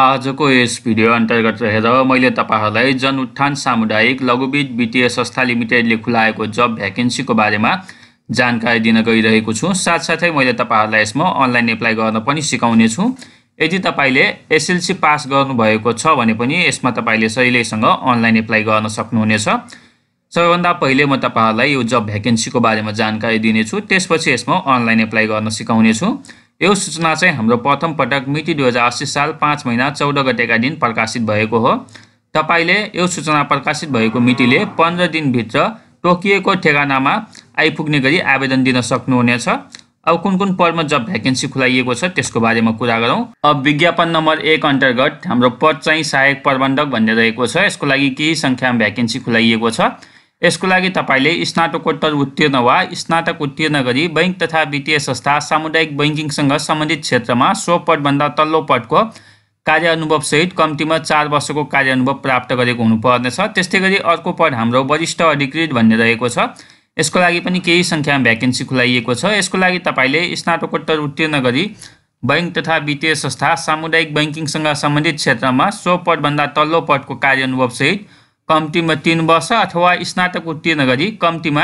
आजको यस भिडियो अन्तर्गत रहेर मैले तपाईँहरूलाई जनउत्थान सामुदायिक लघुविद वित्तीय संस्था लिमिटेडले खुलाएको जब भ्याकेन्सीको बारेमा जानकारी दिन गइरहेको छु साथसाथै मैले तपाईँहरूलाई यसमा अनलाइन एप्लाई गर्न पनि सिकाउने छु यदि तपाईँले एसएलसी पास गर्नुभएको छ भने पनि यसमा तपाईँले सहिलेसँग अनलाइन एप्लाई गर्न सक्नुहुनेछ सबैभन्दा पहिले म तपाईँहरूलाई यो जब भ्याकेन्सीको बारेमा जानकारी दिनेछु त्यसपछि यसमा अनलाइन एप्लाई गर्न सिकाउनेछु यो सूचना चाहिँ हाम्रो प्रथम पटक मिति दुई हजार अस्सी साल पाँच महिना चौध गतेका दिन प्रकाशित भएको हो तपाईँले यो सूचना प्रकाशित भएको मितिले पन्ध्र दिनभित्र तोकिएको ठेगानामा आइपुग्ने गरी आवेदन दिन सक्नुहुनेछ अब कुन कुन पदमा जब भ्याकेन्सी खुलाइएको छ त्यसको बारेमा कुरा गरौँ अब विज्ञापन नम्बर एक अन्तर्गत हाम्रो पद चाहिँ सहायक प्रबन्धक भन्ने रहेको छ यसको लागि केही सङ्ख्यामा भ्याकेन्सी खुलाइएको छ यसको लागि तपाईँले स्नातकोत्तर उत्तीर्ण वा स्नातक उत्तीर्ण गरी बैङ्क तथा वित्तीय संस्था सामुदायिक बैङ्किङसँग सम्बन्धित क्षेत्रमा सो पदभन्दा तल्लो पटको कार्य अनुभवसहित कम्तीमा चार वर्षको कार्य अनुभव प्राप्त गरेको हुनुपर्नेछ त्यस्तै गरी अर्को पद हाम्रो वरिष्ठ अधिकृत भन्ने रहेको छ यसको लागि पनि केही सङ्ख्यामा भ्याकेन्सी खुलाइएको छ यसको लागि तपाईँले स्नातकोत्तर उत्तीर्ण गरी बैङ्क तथा वित्तीय संस्था सामुदायिक बैङ्किङसँग सम्बन्धित क्षेत्रमा सो पदभन्दा तल्लो पटको कार्य अनुभवसहित कम्तीमा तिन वर्ष अथवा स्नातक उत्तीर्ण गरी कम्तीमा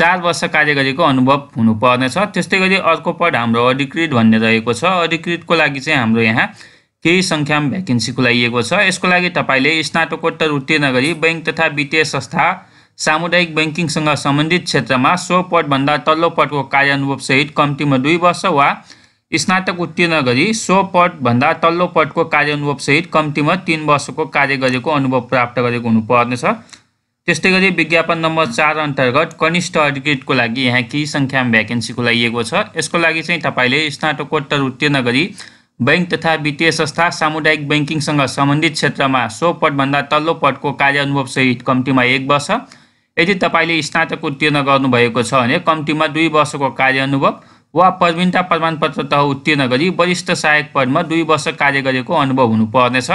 चार वर्ष कार्य गरेको अनुभव हुनुपर्नेछ त्यस्तै गरी अर्को पद हाम्रो अधिकृत भन्ने रहेको छ अधिकृतको लागि चाहिँ हाम्रो यहाँ केही सङ्ख्यामा भ्याकेन्सी खुलाइएको छ यसको लागि तपाईँले स्नातकोत्तर उत्तीर्ण गरी बैङ्क तथा वित्तीय संस्था सामुदायिक ब्याङ्किङसँग सम्बन्धित क्षेत्रमा सो भन्दा तल्लो पदको कार्यानुभवसहित कम्तीमा दुई वर्ष वा स्नातक उत्तीर्ण गरी सो भन्दा तल्लो पदको अनुभवसहित कम्तीमा तिन वर्षको कार्य गरेको अनुभव प्राप्त गरेको हुनुपर्नेछ त्यस्तै गरी विज्ञापन नम्बर चार अन्तर्गत कनिष्ठ अधिकृतको लागि यहाँ केही सङ्ख्यामा भ्याकेन्सी खुलाइएको छ यसको लागि चाहिँ तपाईँले स्नातकोत्तर उत्तीर्ण गरी बैङ्क तथा वित्तीय संस्था सामुदायिक ब्याङ्किङसँग सम्बन्धित क्षेत्रमा सो भन्दा तल्लो पदको अनुभवसहित कम्तीमा एक वर्ष यदि तपाईँले स्नातक उत्तीर्ण गर्नुभएको छ भने कम्तीमा दुई वर्षको कार्य अनुभव वा प्रवीणता प्रमाणपत्र तह उत्तीर्ण गरी वरिष्ठ सहायक पदमा दुई वर्ष कार्य गरेको अनुभव हुनुपर्नेछ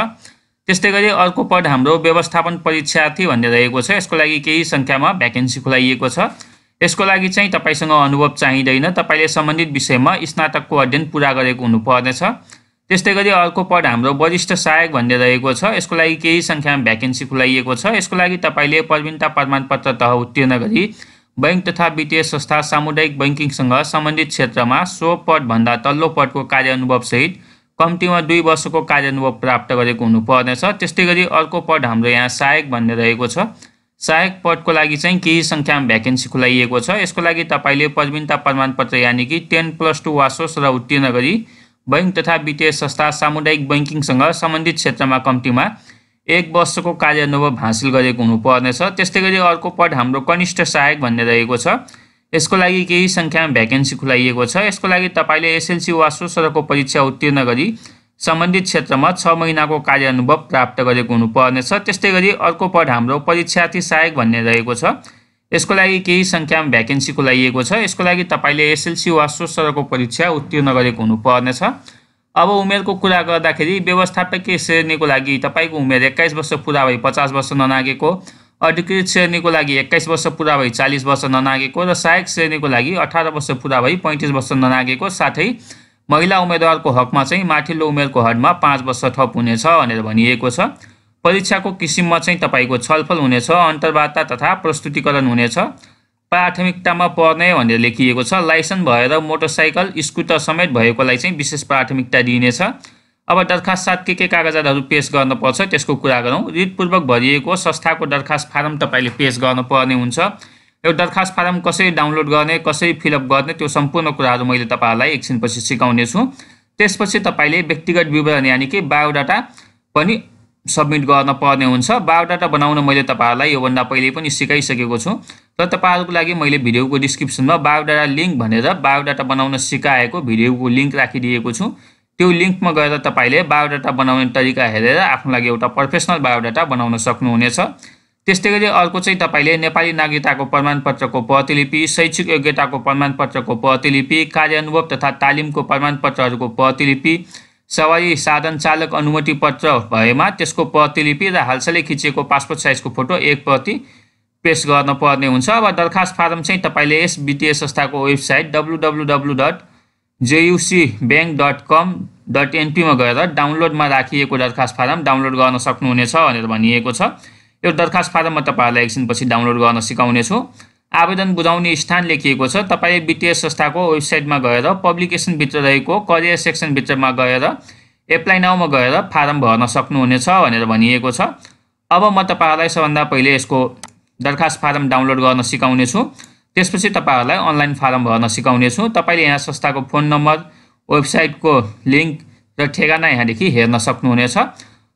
त्यस्तै गरी अर्को पद हाम्रो व्यवस्थापन परीक्षार्थी भन्ने रहेको छ यसको लागि केही सङ्ख्यामा भ्याकेन्सी खुलाइएको छ यसको लागि चाहिँ तपाईँसँग अनुभव चाहिँदैन तपाईँले सम्बन्धित विषयमा स्नातकको अध्ययन पुरा गरेको हुनुपर्नेछ त्यस्तै गरी अर्को पद हाम्रो वरिष्ठ सहायक भन्ने रहेको छ यसको लागि केही सङ्ख्यामा भ्याकेन्सी खुलाइएको छ यसको लागि तपाईँले प्रवीणता प्रमाणपत्र तह उत्तीर्ण गरी बैङ्क तथा वित्तीय संस्था सामुदायिक बैङ्किङसँग सम्बन्धित क्षेत्रमा सो पदभन्दा तल्लो पदको अनुभवसहित कम्तीमा दुई वर्षको अनुभव प्राप्त गरेको हुनुपर्नेछ त्यस्तै गरी अर्को पद हाम्रो यहाँ सहायक भन्ने रहेको छ सहायक पदको लागि चाहिँ केही सङ्ख्यामा भ्याकेन्सी खुलाइएको छ यसको लागि तपाईँले प्रवीणता प्रमाणपत्र यानि कि टेन प्लस टू वा सोस र उत्तीर्ण गरी बैङ्क तथा वित्तीय संस्था सामुदायिक बैङ्किङसँग सम्बन्धित क्षेत्रमा कम्तीमा एक वर्षको कार्य हासिल गरेको हुनुपर्नेछ त्यस्तै गरी अर्को पद हाम्रो कनिष्ठ सहायक भन्ने रहेको छ यसको लागि केही सङ्ख्यामा भ्याकेन्सी खुलाइएको छ यसको लागि तपाईँले एसएलसी वा सोसरको परीक्षा उत्तीर्ण गरी सम्बन्धित क्षेत्रमा छ महिनाको कार्य प्राप्त गरेको हुनुपर्नेछ त्यस्तै गरी अर्को पद हाम्रो परीक्षार्थी सहायक भन्ने रहेको छ यसको लागि केही सङ्ख्यामा भ्याकेन्सी खुलाइएको छ यसको लागि तपाईँले एसएलसी वा सोसरको परीक्षा उत्तीर्ण गरेको हुनुपर्नेछ अब उमेरको कुरा गर्दाखेरि व्यवस्थापकीय श्रेणीको लागि तपाईँको उमेर एक्काइस वर्ष पुरा भई पचास वर्ष ननागेको अधिकृत श्रेणीको लागि एक्काइस वर्ष पुरा भई चालिस वर्ष ननागेको र सहायक श्रेणीको लागि अठार वर्ष पुरा भई पैँतिस वर्ष ननागेको साथै महिला उम्मेदवारको हकमा चाहिँ माथिल्लो उमेरको हदमा पाँच वर्ष थप हुनेछ भनेर भनिएको छ परीक्षाको किसिममा चाहिँ तपाईँको छलफल हुनेछ अन्तर्वार्ता तथा प्रस्तुतिकरण हुनेछ प्राथमिकतामा पर्ने भनेर लेखिएको छ लाइसेन्स भएर मोटरसाइकल स्कुटर समेत भएकोलाई चाहिँ विशेष प्राथमिकता दिइनेछ अब दरखास्त साथ के के कागजातहरू पेस गर्नुपर्छ त्यसको कुरा गरौँ रिटपूर्वक भरिएको संस्थाको दरखास्त फारम तपाईँले पेस गर्नुपर्ने हुन्छ यो दरखास्त फारम कसरी डाउनलोड गर्ने कसरी फिलअप गर्ने त्यो सम्पूर्ण कुराहरू मैले तपाईँहरूलाई एकछिनपछि सिकाउनेछु त्यसपछि तपाईँले व्यक्तिगत विवरण यानि कि बायोडाटा पनि सब्मिट गर्न पर्ने हुन्छ बायोडाटा बनाउन मैले तपाईँहरूलाई योभन्दा पहिले पनि सिकाइसकेको छु र तपाईँहरूको लागि मैले भिडियोको डिस्क्रिप्सनमा बायोडाटा लिङ्क भनेर बायोडाटा बनाउन सिकाएको भिडियोको लिङ्क राखिदिएको छु त्यो लिङ्कमा गएर तपाईँले बायोडाटा बनाउने तरिका हेरेर आफ्नो लागि एउटा प्रोफेसनल बायोडाटा बनाउन सक्नुहुनेछ त्यस्तै गरी अर्को चाहिँ तपाईँले नेपाली नागरिकताको प्रमाणपत्रको प्रतिलिपि शैक्षिक योग्यताको प्रमाणपत्रको प्रतिलिपि कार्यानुभव तथा तालिमको प्रमाणपत्रहरूको प्रतिलिपि सवारी साधन चालक अनुमति पत्र भएमा त्यसको प्रतिलिपि र हालसालै खिचिएको पासपोर्ट साइजको फोटो एक प्रति पेस गर्न पर्ने हुन्छ अब दरखास्त फारम चाहिँ तपाईँले यस वित्तीय संस्थाको website W W W dot JUC bank dot com dot एनपीमा गएर डाउनलोडमा राखिएको दरखास्त फारम डाउनलोड गर्न सक्नुहुनेछ भनेर भनिएको छ यो दरखास्त फारम म तपाईँहरूलाई एकछिनपछि डाउनलोड गर्न सिकाउनेछु आवेदन बुझाउने स्थान लेखिएको छ तपाईँले वित्तीय संस्थाको वेबसाइटमा गएर पब्लिकेसनभित्र रहेको करियर सेक्सनभित्रमा गएर एप्लाई नाउमा गएर फारम भर्न सक्नुहुनेछ भनेर भनिएको छ अब म तपाईँहरूलाई सबभन्दा पहिले यसको दरखास्त फारम डाउनलोड गर्न सिकाउनेछु त्यसपछि तपाईँहरूलाई अनलाइन फारम भर्न सिकाउनेछु तपाईँले यहाँ संस्थाको फोन नम्बर वेबसाइटको लिङ्क र ठेगाना यहाँदेखि हेर्न सक्नुहुनेछ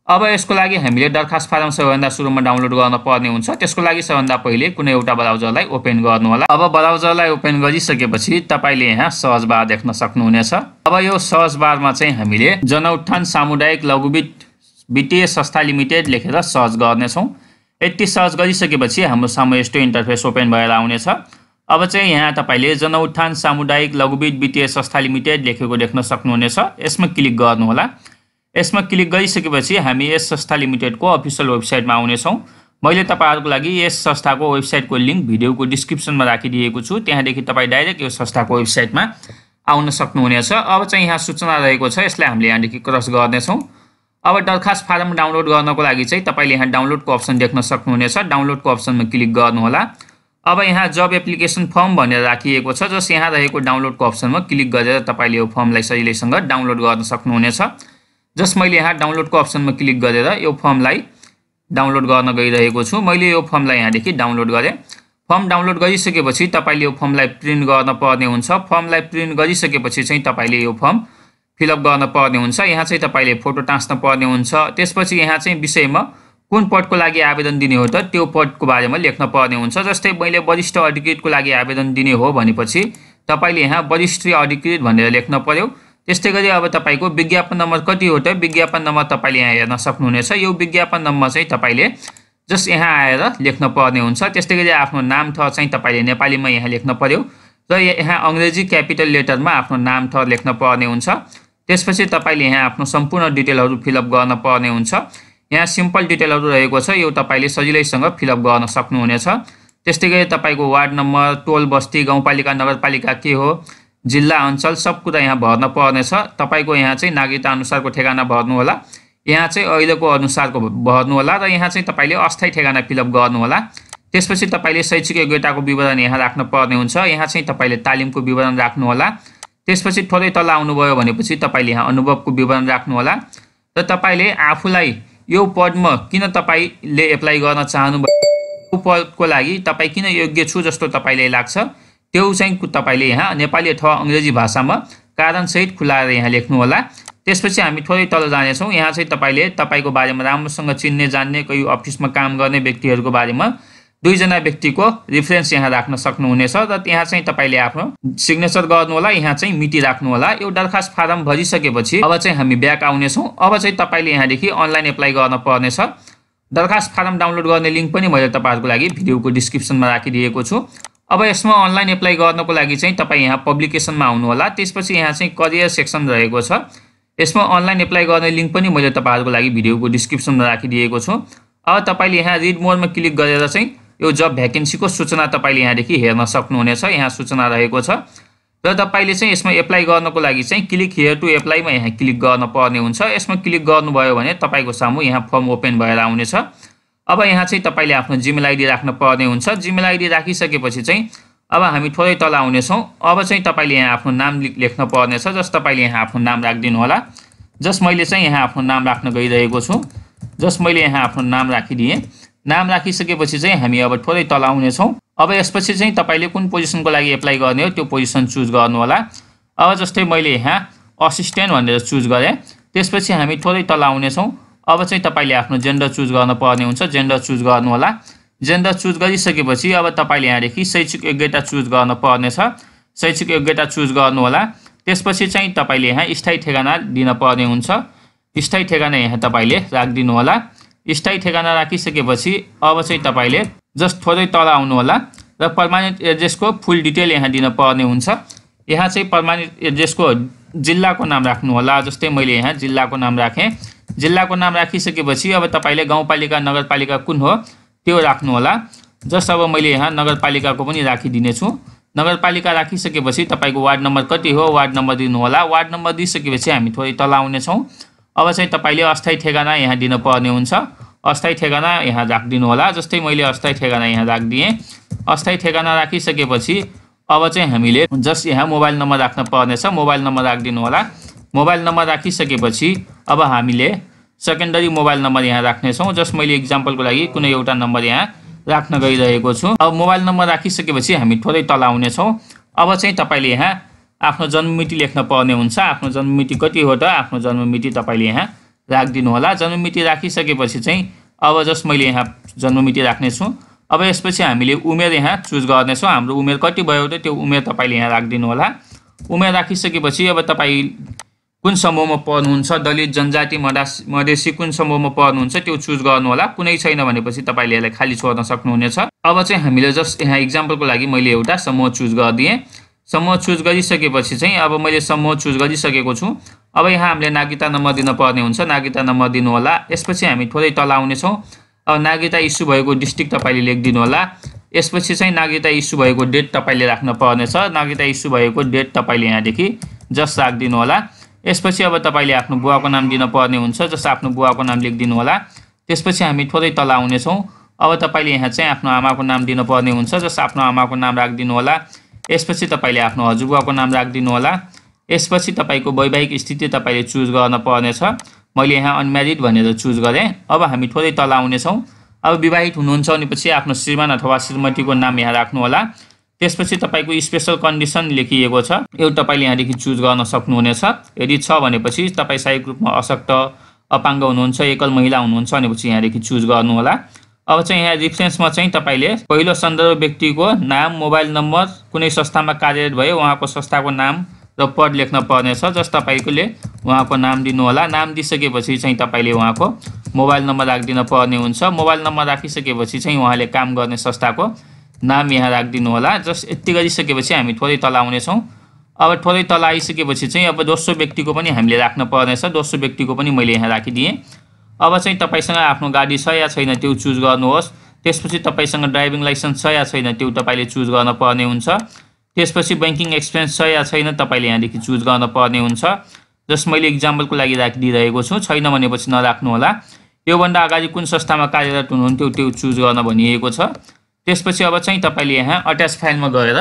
अब यसको लागि हामीले दरखास्त फारम सबैभन्दा सुरुमा डाउनलोड गर्न पर्ने हुन्छ त्यसको लागि सबैभन्दा पहिले कुनै एउटा ब्राउजरलाई ओपन गर्नुहोला अब ब्राउजरलाई ओपन गरिसकेपछि तपाईँले यहाँ सहज बार देख्न सक्नुहुनेछ अब यो सहज बारमा चाहिँ हामीले जनउत्थान सामुदायिक लघुवित वित्तीय संस्था लिमिटेड लेखेर सर्च गर्नेछौँ यति सर्च गरिसकेपछि हाम्रो सामु यस्तो इन्टरफेस ओपन भएर आउनेछ अब चाहिँ यहाँ तपाईँले जनउत्थान सामुदायिक लघुवित्त वित्तीय संस्था लिमिटेड लेखेको देख्न सक्नुहुनेछ यसमा क्लिक गर्नुहोला यसमा क्लिक गरिसकेपछि हामी यस संस्था लिमिटेडको अफिसियल वेबसाइटमा आउनेछौँ मैले तपाईँहरूको लागि यस संस्थाको वेबसाइटको लिङ्क भिडियोको डिस्क्रिप्सनमा राखिदिएको छु त्यहाँदेखि तपाईँ डाइरेक्ट यो संस्थाको वेबसाइटमा आउन सक्नुहुनेछ अब चाहिँ यहाँ सूचना रहेको छ यसलाई हामीले यहाँदेखि क्रस गर्नेछौँ अब दरखास्त फारम डाउनलोड गर्नको लागि चाहिँ तपाईँले यहाँ डाउनलोडको अप्सन देख्न सक्नुहुनेछ डाउनलोडको अप्सनमा क्लिक गर्नुहोला अब यहाँ जब एप्लिकेसन फर्म भनेर राखिएको छ जस यहाँ रहेको डाउनलोडको अप्सनमा क्लिक गरेर तपाईँले यो फर्मलाई सजिलैसँग डाउनलोड गर्न सक्नुहुनेछ जस मैले यहाँ डाउनलोडको अप्सनमा क्लिक गरेर यो फर्मलाई डाउनलोड गर्न गइरहेको छु मैले यो फर्मलाई यहाँदेखि डाउनलोड गरेँ फर्म डाउनलोड गरिसकेपछि तपाईँले यो फर्मलाई प्रिन्ट गर्न पर्ने हुन्छ फर्मलाई प्रिन्ट गरिसकेपछि चाहिँ तपाईँले यो फर्म फिलअप गर्न पर्ने हुन्छ यहाँ चाहिँ तपाईँले फोटो टाँस्न पर्ने हुन्छ त्यसपछि यहाँ चाहिँ विषयमा कुन पदको लागि आवेदन दिने हो त त्यो पदको बारेमा लेख्न पर्ने हुन्छ जस्तै मैले वरिष्ठ अधिकृतको लागि आवेदन दिने हो भनेपछि तपाईँले यहाँ वरिष्ठ अधिकृत भनेर लेख्न पर्यो त्यस्तै गरी अब तपाईँको विज्ञापन नम्बर कति हो त विज्ञापन नम्बर तपाईँले यहाँ हेर्न सक्नुहुनेछ यो विज्ञापन नम्बर चाहिँ तपाईँले जस्ट यहाँ आएर लेख्न पर्ने हुन्छ त्यस्तै गरी आफ्नो नाम थ चाहिँ तपाईँले नेपालीमा यहाँ लेख्न पर्यो र यहाँ अङ्ग्रेजी क्यापिटल लेटरमा आफ्नो नाम थर लेख्न पर्ने हुन्छ त्यसपछि तपाईँले यहाँ आफ्नो सम्पूर्ण डिटेलहरू फिलअप गर्न पर्ने हुन्छ यहाँ सिम्पल डिटेलहरू रहेको छ यो तपाईँले सजिलैसँग फिलअप गर्न सक्नुहुनेछ त्यस्तै गरी तपाईँको वार्ड नम्बर टोल बस्ती गाउँपालिका नगरपालिका के हो जिल्ला अञ्चल सब कुरा यहाँ भर्न पर्नेछ तपाईँको यहाँ चाहिँ नागरिकता अनुसारको ठेगाना भर्नुहोला यहाँ चाहिँ अहिलेको अनुसारको भर्नुहोला र यहाँ चाहिँ तपाईँले अस्थायी ठेगाना फिलअप गर्नुहोला त्यसपछि तपाईँले शैक्षिक योग्यताको विवरण यहाँ राख्नुपर्ने पर्ने हुन्छ यहाँ चाहिँ तपाईँले तालिमको विवरण राख्नुहोला त्यसपछि थोरै तल आउनुभयो भनेपछि तपाईँले यहाँ अनुभवको विवरण राख्नुहोला र तपाईँले आफूलाई यो पदमा किन तपाईँले एप्लाई गर्न चाहनुभयो पदको लागि तपाईँ किन योग्य छु जस्तो तपाईँले लाग्छ त्यो चाहिँ तपाईँले यहाँ नेपाली अथवा अङ्ग्रेजी भाषामा कारणसहित खुलाएर यहाँ लेख्नुहोला त्यसपछि हामी थोरै तल जानेछौँ यहाँ चाहिँ तपाईँले तपाईँको बारेमा राम्रोसँग चिन्ने जान्ने कोही अफिसमा काम गर्ने व्यक्तिहरूको बारेमा दुईजना व्यक्तिको रिफरेन्स यहाँ राख्न सक्नुहुनेछ र त्यहाँ चाहिँ तपाईँले आफ्नो सिग्नेचर गर्नुहोला यहाँ चाहिँ मिति राख्नुहोला यो दरखास्त फारम भरिसकेपछि अब चाहिँ हामी ब्याक आउनेछौँ अब चाहिँ तपाईँले यहाँदेखि अनलाइन एप्लाई गर्न पर्नेछ दरखास्त फारम डाउनलोड गर्ने लिङ्क पनि मैले तपाईँहरूको लागि भिडियोको डिस्क्रिप्सनमा राखिदिएको छु अब यसमा अनलाइन एप्लाई गर्नको लागि चाहिँ तपाईँ यहाँ पब्लिकेसनमा आउनुहोला त्यसपछि यहाँ चाहिँ करियर सेक्सन रहेको छ यसमा अनलाइन एप्लाई गर्ने लिङ्क पनि मैले तपाईँहरूको लागि भिडियोको डिस्क्रिप्सनमा राखिदिएको छु अब तपाईँले यहाँ रिड मोडमा क्लिक गरेर चाहिँ यो जब भ्याकेन्सीको सूचना तपाईँले यहाँदेखि हेर्न सक्नुहुनेछ यहाँ सूचना रहेको छ र तपाईँले चाहिँ यसमा एप्लाई गर्नको लागि चाहिँ क्लिक हियर टु एप्लाईमा यहाँ क्लिक गर्न पर्ने हुन्छ यसमा क्लिक गर्नुभयो भने तपाईँको सामु यहाँ फर्म ओपन भएर आउनेछ अब यहाँ चाहिँ तपाईँले आफ्नो जिमेल आइडी राख्न पर्ने हुन्छ जिमेल आइडी राखिसकेपछि चाहिँ अब हामी थोरै तल आउनेछौँ अब चाहिँ तपाईँले यहाँ आफ्नो नाम लेख्न पर्नेछ जस तपाईँले यहाँ आफ्नो नाम राखिदिनु होला जस मैले चाहिँ यहाँ आफ्नो नाम राख्न गइरहेको छु जस मैले यहाँ आफ्नो नाम राखिदिएँ नाम राखिसकेपछि चाहिँ हामी अब थोरै तल आउनेछौँ अब यसपछि चाहिँ तपाईँले कुन पोजिसनको लागि एप्लाई गर्ने हो त्यो पोजिसन चुज गर्नुहोला अब जस्तै मैले यहाँ असिस्टेन्ट भनेर चुज गरेँ त्यसपछि हामी थोरै तल आउनेछौँ अब चाहिँ तपाईँले आफ्नो जेन्डर चुज गर्न पर्ने हुन्छ जेन्डर चुज गर्नुहोला जेन्डर चुज गरिसकेपछि अब तपाईँले यहाँदेखि शैक्षिक योग्यता चुज गर्न पर्नेछ शैक्षिक योग्यता चुज गर्नुहोला त्यसपछि चाहिँ तपाईँले यहाँ स्थायी ठेगाना दिन पर्ने हुन्छ स्थायी ठेगाना यहाँ तपाईँले राखिदिनुहोला स्थायी ठेगाना राखी सके अब चाहिँ तपाईँले जस्ट तल आ र एड्रेस को फुल डिटेल यहाँ पर्ने हु यहाँ से एड्रेस को जिला को नाम राख्हला जस्ते मैं यहाँ को नाम राखे जिला को नाम राखी सके अब गाँव पालिक नगरपालिक कुन हो तो राख्हला जस्ट अब मैं यहाँ नगरपालिक को राखिदिनेछु नगरपालिका राखिसकेपछि तपाईँको वार्ड नंबर कति हो वार्ड दिवन होगा वार्ड नंबर दी सके हम थोड़े तल आने अब चाहिँ तपाईँले अस्थायी ठेगाना यहाँ दिनुपर्ने हुन्छ अस्थायी ठेगाना यहाँ राखिदिनु होला जस्तै मैले अस्थायी ठेगाना यहाँ राखिदिएँ अस्थायी ठेगाना राखिसकेपछि अब चाहिँ हामीले जस्ट यहाँ मोबाइल नम्बर राख्न पर्नेछ मोबाइल नम्बर राखिदिनु होला मोबाइल नम्बर राखिसकेपछि अब हामीले सेकेन्डरी मोबाइल नम्बर यहाँ राख्नेछौँ जस्ट मैले इक्जाम्पलको लागि कुनै एउटा नम्बर यहाँ राख्न गइरहेको छु अब मोबाइल नम्बर राखिसकेपछि हामी थोरै तल आउनेछौँ अब चाहिँ तपाईँले यहाँ आफ्नो जन्म मिति लेख्न पर्ने हुन्छ आफ्नो जन्ममिति कति हो त आफ्नो मिति तपाईँले यहाँ राखिदिनु होला मिति राखिसकेपछि चाहिँ अब जस्ट मैले यहाँ जन्म जन्ममिति राख्नेछु अब यसपछि हामीले उमेर यहाँ चुज गर्नेछौँ हाम्रो उमेर कति भयो त त्यो उमेर तपाईँले यहाँ राखिदिनु होला उमेर राखिसकेपछि अब तपाईँ कुन समूहमा पढ्नुहुन्छ दलित जनजाति मडासी मधेसी कुन समूहमा पढ्नुहुन्छ त्यो चुज होला कुनै छैन भनेपछि तपाईँले यसलाई खाली छोड्न सक्नुहुनेछ अब चाहिँ हामीले जस्ट यहाँ इक्जाम्पलको लागि मैले एउटा समूह चुज गरिदिएँ समूह चुज गरिसकेपछि चाहिँ अब मैले समूह चुज गरिसकेको छु अब यहाँ हामीले नागरिकता नम्बर दिनुपर्ने हुन्छ नागरिकता नम्बर दिनु होला यसपछि हामी थोरै तल आउनेछौँ अब नागरिकता इस्यु भएको डिस्ट्रिक्ट तपाईँले लेखिदिनु होला यसपछि चाहिँ नागरिकता इस्यु भएको डेट तपाईँले राख्न पर्नेछ नागरिकता इस्यु भएको डेट तपाईँले यहाँदेखि जस्ट राखिदिनु होला यसपछि अब तपाईँले आफ्नो बुवाको नाम दिनुपर्ने हुन्छ जस आफ्नो बुवाको नाम लेखिदिनु होला त्यसपछि हामी थोरै तल आउनेछौँ अब तपाईँले यहाँ चाहिँ आफ्नो आमाको नाम दिनुपर्ने हुन्छ जस आफ्नो आमाको नाम राखिदिनु होला यसपछि तपाईँले आफ्नो हजुरबुवाको नाम होला यसपछि तपाईँको वैवाहिक स्थिति तपाईँले चुज गर्न पर्नेछ मैले यहाँ अनम्यारिड भनेर चुज गरेँ अब हामी थोरै तल आउनेछौँ अब विवाहित हुनुहुन्छ भनेपछि आफ्नो श्रीमान अथवा श्रीमतीको नाम यहाँ राख्नुहोला त्यसपछि तपाईँको स्पेसल कन्डिसन लेखिएको छ यो तपाईँले यहाँदेखि चुज गर्न सक्नुहुनेछ यदि छ भनेपछि तपाईँ शारीरिक रूपमा अशक्त अपाङ्ग हुनुहुन्छ एकल महिला हुनुहुन्छ भनेपछि यहाँदेखि चुज गर्नुहोला अब चाहिँ यहाँ रिफरेन्समा चाहिँ तपाईँले पहिलो सन्दर्भ व्यक्तिको नाम मोबाइल नम्बर कुनै संस्थामा कार्यरत भयो उहाँको संस्थाको नाम र पद लेख्न पर्नेछ जस तपाईँले उहाँको नाम दिनुहोला नाम दिइसकेपछि चाहिँ तपाईँले उहाँको मोबाइल नम्बर राखिदिन पर्ने हुन्छ मोबाइल नम्बर राखिसकेपछि चाहिँ उहाँले काम गर्ने संस्थाको नाम यहाँ राखिदिनु होला जस यति गरिसकेपछि हामी थोरै तल आउनेछौँ अब थोरै तल आइसकेपछि चाहिँ अब दोस्रो व्यक्तिको पनि हामीले राख्न पर्नेछ दोस्रो व्यक्तिको पनि मैले यहाँ राखिदिएँ अब चाहिँ तपाईँसँग आफ्नो गाडी छ या छैन त्यो चुज गर्नुहोस् त्यसपछि तपाईँसँग ड्राइभिङ लाइसेन्स छ या छैन त्यो तपाईँले चुज गर्न पर्ने हुन्छ त्यसपछि ब्याङ्किङ एक्सपिरियन्स छ या छैन तपाईँले यहाँदेखि चुज गर्न पर्ने हुन्छ जस मैले इक्जाम्पलको लागि राखिदिइरहेको छु छैन भनेपछि नराख्नुहोला योभन्दा अगाडि कुन संस्थामा कार्यरत हुनुहुन्थ्यो त्यो चुज गर्न भनिएको छ त्यसपछि अब चाहिँ तपाईँले यहाँ अट्याच फाइलमा गएर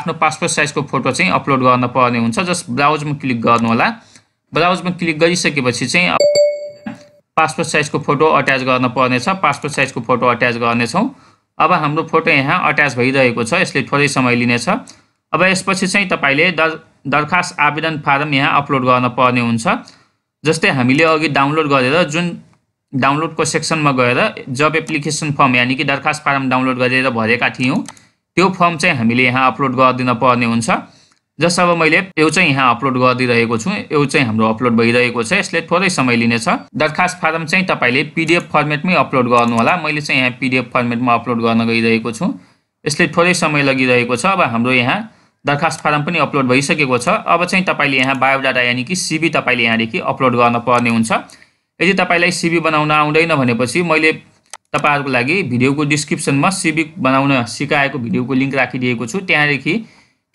आफ्नो पासपोर्ट साइजको फोटो चाहिँ अपलोड गर्न पर्ने हुन्छ जस्ट ब्राउजमा क्लिक गर्नुहोला ब्राउजमा क्लिक गरिसकेपछि चाहिँ पासपोर्ट साइजको फोटो अट्याच गर्न पर्नेछ पासपोर्ट साइजको फोटो अट्याच गर्नेछौँ अब हाम्रो फोटो यहाँ अट्याच भइरहेको छ यसले थोरै समय लिनेछ अब यसपछि चाहिँ तपाईँले दर दरखास्त आवेदन फारम यहाँ अपलोड गर्न पर्ने हुन्छ जस्तै हामीले अघि डाउनलोड गरेर जुन डाउनलोडको सेक्सनमा गएर जब एप्लिकेसन फर्म यानि कि दरखास्त फारम डाउनलोड गरेर भरेका थियौँ त्यो फर्म चाहिँ हामीले यहाँ अपलोड गरिदिन पर्ने हुन्छ जस अब मैले यो चाहिँ यहाँ अपलोड गरिदिइरहेको छु यो चाहिँ हाम्रो अपलोड भइरहेको छ यसले थोरै समय लिनेछ दरखास्त फारम चाहिँ तपाईँले पिडिएफ फर्मेटमै अपलोड गर्नुहोला मैले चाहिँ यहाँ पिडिएफ फर्मेटमा अपलोड गर्न गइरहेको छु यसले थोरै समय लगिरहेको छ अब हाम्रो यहाँ दरखास्त फारम पनि अपलोड भइसकेको छ अब चाहिँ तपाईँले यहाँ बायोडाटा यानि कि सिबी तपाईँले यहाँदेखि अपलोड गर्न पर्ने हुन्छ यदि तपाईँलाई सिबी बनाउन आउँदैन भनेपछि मैले तपाईँहरूको लागि भिडियोको डिस्क्रिप्सनमा सिबी बनाउन सिकाएको भिडियोको लिङ्क राखिदिएको छु त्यहाँदेखि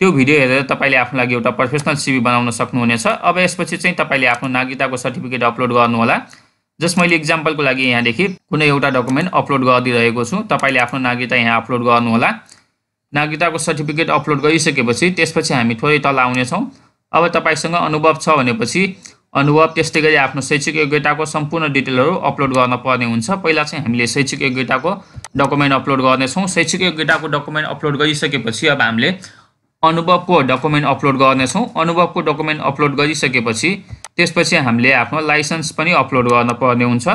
त्यो भिडियो हेरेर तपाईँले आफ्नो लागि एउटा प्रोफेसनल सिभी बनाउन सक्नुहुनेछ अब यसपछि चाहिँ तपाईँले आफ्नो नागरिकताको सर्टिफिकेट अपलोड गर्नुहोला जस मैले इक्जाम्पलको लागि यहाँदेखि कुनै एउटा डकुमेन्ट अपलोड गरिदिइरहेको छु तपाईँले आफ्नो नागरिकता यहाँ अपलोड गर्नुहोला नागरिकताको सर्टिफिकेट अपलोड गरिसकेपछि त्यसपछि हामी थोरै तल आउनेछौँ अब तपाईँसँग अनुभव छ भनेपछि अनुभव त्यस्तै गरी आफ्नो शैक्षिक योग्यताको सम्पूर्ण डिटेलहरू अपलोड गर्न पर्ने हुन्छ पहिला चाहिँ हामीले शैक्षिक योग्यताको डकुमेन्ट अपलोड गर्नेछौँ शैक्षिक योग्यताको डकुमेन्ट अपलोड गरिसकेपछि अब हामीले अनुभवको डकुमेन्ट अपलोड गर्नेछौँ अनुभवको डकुमेन्ट अपलोड गरिसकेपछि त्यसपछि हामीले आफ्नो लाइसेन्स पनि अपलोड गर्न पर्ने हुन्छ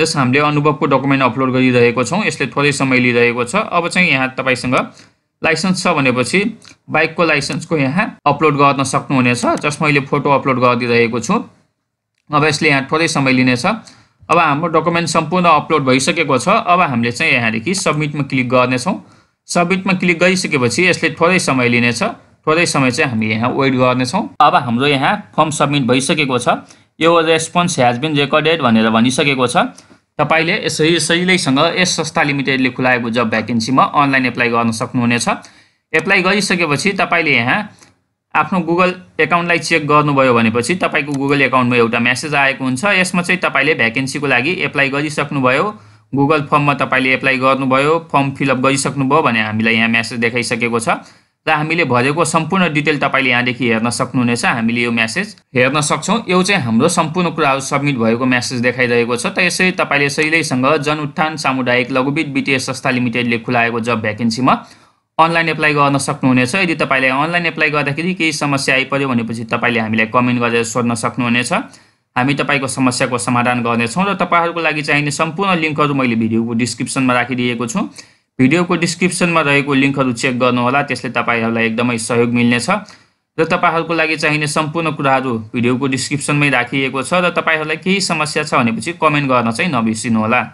जस हामीले अनुभवको डकुमेन्ट अपलोड गरिरहेको छौँ यसले थोरै समय लिइरहेको छ अब चाहिँ यहाँ तपाईँसँग लाइसेन्स छ भनेपछि बाइकको लाइसेन्सको यहाँ अपलोड गर्न सक्नुहुनेछ जस मैले फोटो अपलोड गरिदिइरहेको छु अब यसले यहाँ थोरै समय लिनेछ अब हाम्रो डकुमेन्ट सम्पूर्ण अपलोड भइसकेको छ अब हामीले चाहिँ यहाँदेखि सब्मिटमा क्लिक गर्नेछौँ सब्मिटमा क्लिक गरिसकेपछि यसले थोरै समय लिनेछ थोरै समय चाहिँ हामी यहाँ वेट गर्नेछौँ अब हाम्रो यहाँ फर्म सबमिट भइसकेको छ यो रेस्पोन्स ह्याज बिन रेकर्डेड भनेर भनिसकेको छ तपाईँले यसरी सजिलैसँग यस संस्था लिमिटेडले खुलाएको जब भ्याकेन्सीमा अनलाइन एप्लाई गर्न सक्नुहुनेछ एप्लाई गरिसकेपछि तपाईँले यहाँ आफ्नो गुगल एकाउन्टलाई चेक गर्नुभयो भनेपछि तपाईँको गुगल एकाउन्टमा एउटा मेसेज आएको हुन्छ यसमा चाहिँ तपाईँले भ्याकेन्सीको लागि एप्लाई गरिसक्नुभयो गुगल फर्ममा तपाईँले एप्लाई गर्नुभयो फर्म फिलअप गरिसक्नुभयो भने हामीलाई यहाँ म्यासेज देखाइसकेको छ र हामीले भरेको सम्पूर्ण डिटेल तपाईँले यहाँदेखि हेर्न सक्नुहुनेछ हामीले यो म्यासेज हेर्न सक्छौँ यो चाहिँ हाम्रो सम्पूर्ण कुराहरू सब्मिट भएको म्यासेज देखाइरहेको छ त यसरी तपाईँले सहिलैसँग जनउत्थान सामुदायिक लघुवित वित्तीय संस्था लिमिटेडले खुलाएको जब भ्याकेन्सीमा अनलाइन एप्लाई गर्न सक्नुहुनेछ यदि तपाईँले अनलाइन एप्लाई गर्दाखेरि केही समस्या आइपऱ्यो भनेपछि तपाईँले हामीलाई कमेन्ट गरेर सोध्न सक्नुहुनेछ हामी तपाईँको समस्याको समाधान गर्नेछौँ र तपाईँहरूको लागि चाहिने सम्पूर्ण लिङ्कहरू मैले भिडियोको डिस्क्रिप्सनमा राखिदिएको छु भिडियोको डिस्क्रिप्सनमा रहेको लिङ्कहरू चेक गर्नुहोला त्यसले तपाईँहरूलाई एकदमै सहयोग मिल्नेछ र तपाईँहरूको लागि चाहिने सम्पूर्ण कुराहरू भिडियोको डिस्क्रिप्सनमै राखिएको छ र तपाईँहरूलाई केही समस्या छ भनेपछि कमेन्ट गर्न चाहिँ नबिर्सिनुहोला